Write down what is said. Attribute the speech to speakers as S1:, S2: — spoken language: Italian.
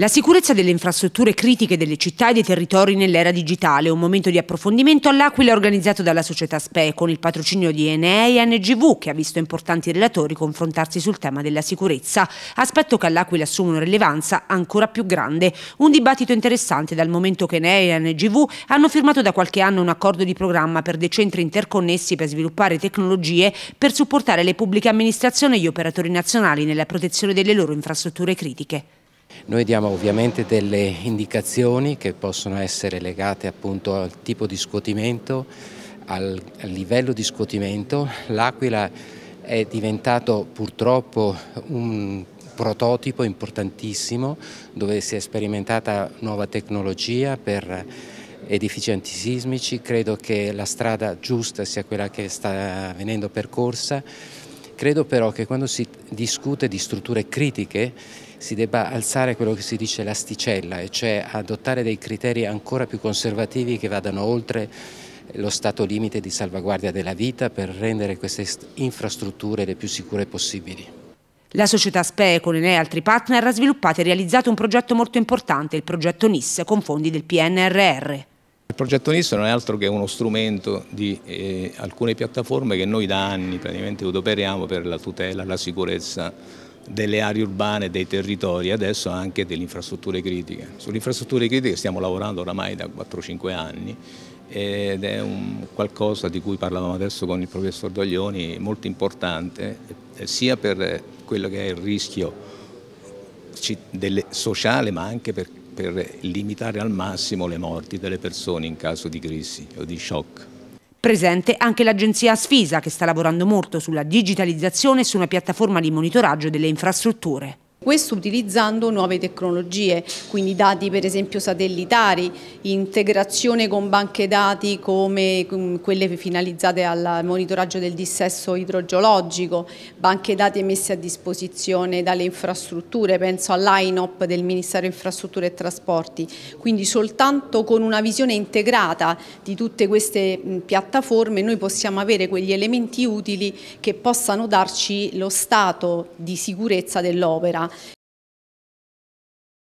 S1: La sicurezza delle infrastrutture critiche delle città e dei territori nell'era digitale, un momento di approfondimento all'Aquila organizzato dalla società SPE con il patrocinio di Enea e NGV che ha visto importanti relatori confrontarsi sul tema della sicurezza, aspetto che all'Aquila assume una rilevanza ancora più grande. Un dibattito interessante dal momento che Enea e NGV hanno firmato da qualche anno un accordo di programma per dei centri interconnessi per sviluppare tecnologie per supportare le pubbliche amministrazioni e gli operatori nazionali nella protezione delle loro infrastrutture critiche.
S2: Noi diamo ovviamente delle indicazioni che possono essere legate appunto al tipo di scuotimento, al, livello di scuotimento. L'Aquila è diventato purtroppo un prototipo importantissimo dove si è sperimentata nuova tecnologia per edifici antisismici. Credo che la strada giusta sia quella che sta venendo percorsa Credo però che quando si discute di strutture critiche si debba alzare quello che si dice l'asticella, e cioè adottare dei criteri ancora più conservativi che vadano oltre lo stato limite di salvaguardia della vita per rendere queste infrastrutture le più sicure possibili.
S1: La società SPE con Enea e altri partner ha sviluppato e realizzato un progetto molto importante, il progetto NIS, con fondi del PNRR.
S3: Il progetto NIS non è altro che uno strumento di eh, alcune piattaforme che noi da anni praticamente adoperiamo per la tutela, la sicurezza delle aree urbane, dei territori e adesso anche delle infrastrutture critiche. Sulle infrastrutture critiche stiamo lavorando oramai da 4-5 anni ed è qualcosa di cui parlavamo adesso con il professor Doglioni, molto importante eh, sia per quello che è il rischio sociale ma anche per per limitare al massimo le morti delle persone in caso di crisi o di shock.
S1: Presente anche l'agenzia Sfisa che sta lavorando molto sulla digitalizzazione e su una piattaforma di monitoraggio delle infrastrutture
S4: questo utilizzando nuove tecnologie, quindi dati per esempio satellitari, integrazione con banche dati come mm, quelle finalizzate al monitoraggio del dissesso idrogeologico, banche dati messe a disposizione dalle infrastrutture, penso all'INOP del Ministero Infrastrutture e Trasporti, quindi soltanto con una visione integrata di tutte queste mm, piattaforme noi possiamo avere quegli elementi utili che possano darci lo stato di sicurezza dell'opera